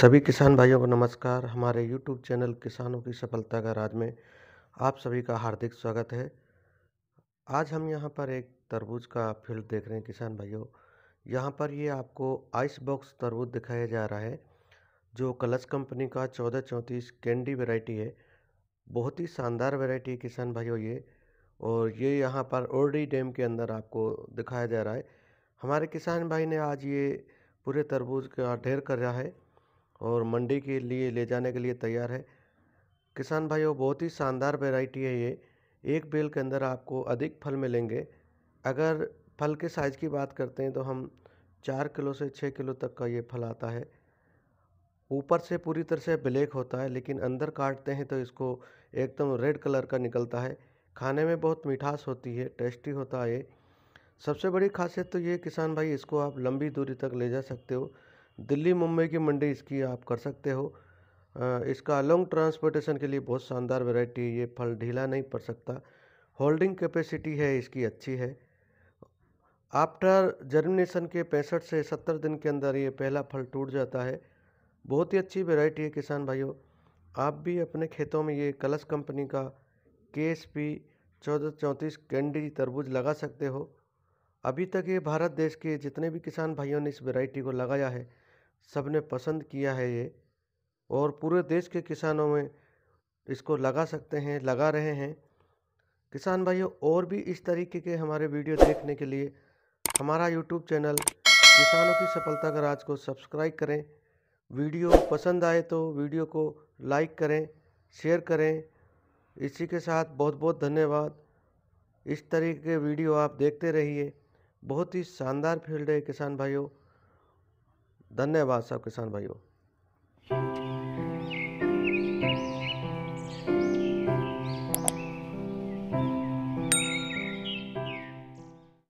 सभी किसान भाइयों को नमस्कार हमारे यूट्यूब चैनल किसानों की सफलता का राज में आप सभी का हार्दिक स्वागत है आज हम यहाँ पर एक तरबूज का फील्ड देख रहे हैं किसान भाइयों यहाँ पर ये आपको आइस बॉक्स तरबूज दिखाया जा रहा है जो कलच कंपनी का चौदह चौंतीस कैंडी वेराइटी है बहुत ही शानदार वेराइटी है किसान भाइयों ये और ये यहाँ पर ओरडी डैम के अंदर आपको दिखाया जा रहा है हमारे किसान भाई ने आज ये पूरे तरबूज का ढेर कर रहा है और मंडी के लिए ले जाने के लिए तैयार है किसान भाइयों बहुत ही शानदार वेराइटी है ये एक बेल के अंदर आपको अधिक फल मिलेंगे अगर फल के साइज़ की बात करते हैं तो हम चार किलो से छः किलो तक का ये फल आता है ऊपर से पूरी तरह से ब्लैक होता है लेकिन अंदर काटते हैं तो इसको एकदम रेड कलर का निकलता है खाने में बहुत मिठास होती है टेस्टी होता है सबसे बड़ी खासियत तो ये किसान भाई इसको आप लंबी दूरी तक ले जा सकते हो दिल्ली मुंबई की मंडी इसकी आप कर सकते हो इसका लॉन्ग ट्रांसपोर्टेशन के लिए बहुत शानदार वैरायटी ये फल ढीला नहीं पड़ सकता होल्डिंग कैपेसिटी है इसकी अच्छी है आफ्टर जर्मिनेशन के पैंसठ से सत्तर दिन के अंदर ये पहला फल टूट जाता है बहुत ही अच्छी वेराइटी है किसान भाइयों आप भी अपने खेतों में ये कलश कंपनी का के एस पी चौदह चौंतीस कैंडी तरबूज लगा सकते हो अभी तक ये भारत देश के जितने भी किसान भाइयों ने इस वेराइटी को लगाया है सबने पसंद किया है ये और पूरे देश के किसानों में इसको लगा सकते हैं लगा रहे हैं किसान भाइयों और भी इस तरीके के हमारे वीडियो देखने के लिए हमारा यूट्यूब चैनल किसानों की सफलता का राज को सब्सक्राइब करें वीडियो पसंद आए तो वीडियो को लाइक करें शेयर करें इसी के साथ बहुत बहुत धन्यवाद इस तरीके के वीडियो आप देखते रहिए बहुत ही शानदार फील्ड है किसान भाइयों धन्यवाद सब किसान भाइयों